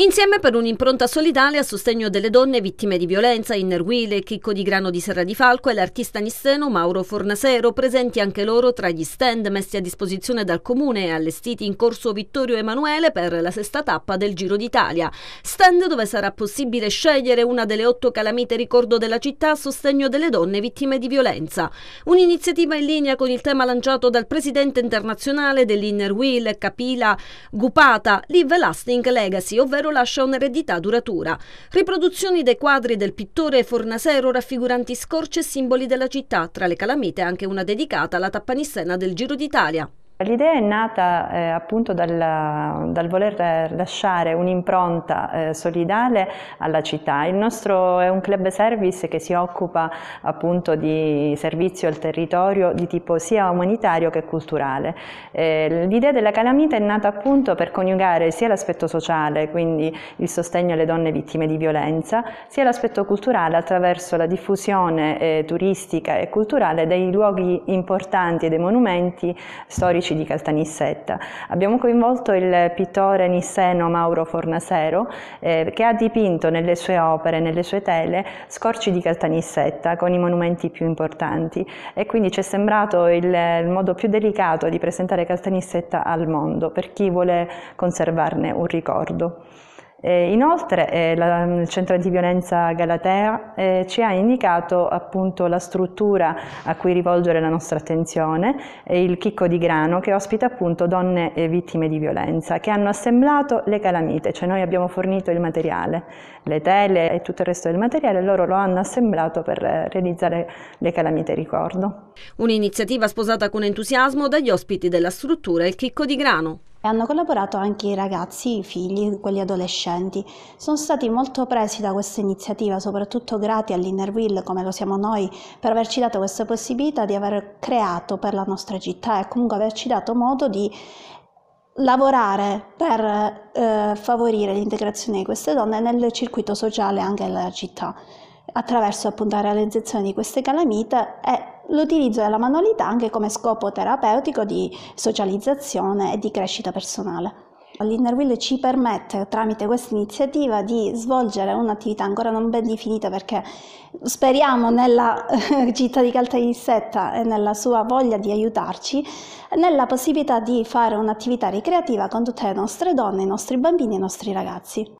Insieme per un'impronta solidale a sostegno delle donne vittime di violenza in Erguile, Chicco di Grano di Serra di Falco e l'artista nisseno Mauro Fornasero, presenti anche loro tra gli stand messi a disposizione dal comune e allestiti in corso Vittorio Emanuele per la sesta tappa del Giro d'Italia. Stand dove sarà possibile scegliere una delle otto calamite ricordo della città a sostegno delle donne vittime di violenza. Un'iniziativa in linea con il tema lanciato dal presidente internazionale dell'Inner Wheel, Kapila Gupata, Live Lasting Legacy, ovvero Fornasero lascia un'eredità duratura. Riproduzioni dei quadri del pittore Fornasero raffiguranti scorce e simboli della città, tra le calamite anche una dedicata alla tappanissena del Giro d'Italia. L'idea è nata eh, appunto dal, dal, voler lasciare un'impronta eh, solidale alla città. Il nostro è un club service che si occupa appunto di servizio al territorio di tipo sia umanitario che culturale. Eh, l'idea della calamita è nata appunto per coniugare sia l'aspetto sociale, quindi il sostegno alle donne vittime di violenza, sia l'aspetto culturale attraverso la diffusione eh, turistica e culturale dei luoghi importanti e dei monumenti storici Luci di Caltanissetta. Abbiamo coinvolto il pittore nisseno Mauro Fornasero eh, che ha dipinto nelle sue opere, nelle sue tele, scorci di Caltanissetta con i monumenti più importanti e quindi ci è sembrato il, il modo più delicato di presentare Caltanissetta al mondo per chi vuole conservarne un ricordo. Eh, inoltre eh, la, il centro antiviolenza Galatea eh, ci ha indicato appunto la struttura a cui rivolgere la nostra attenzione, eh, il chicco di grano che ospita appunto donne vittime di violenza che hanno assemblato le calamite, cioè noi abbiamo fornito il materiale, le tele e tutto il resto del materiale, loro lo hanno assemblato per eh, realizzare le calamite ricordo. Un'iniziativa sposata con entusiasmo dagli ospiti della struttura Il Chicco di Grano hanno collaborato anche i ragazzi, i figli, quelli adolescenti. Sono stati molto presi da questa iniziativa, soprattutto grati all'Innerwill come lo siamo noi per averci dato questa possibilità di aver creato per la nostra città e comunque averci dato modo di lavorare per eh, favorire l'integrazione di queste donne nel circuito sociale anche della città attraverso appunto la realizzazione di queste calamite e l'utilizzo della manualità anche come scopo terapeutico di socializzazione e di crescita personale. L'Inner Wheel ci permette tramite questa iniziativa di svolgere un'attività ancora non ben definita perché speriamo nella eh, città di Caltanissetta e nella sua voglia di aiutarci nella possibilità di fare un'attività ricreativa con tutte le nostre donne, i nostri bambini e i nostri ragazzi.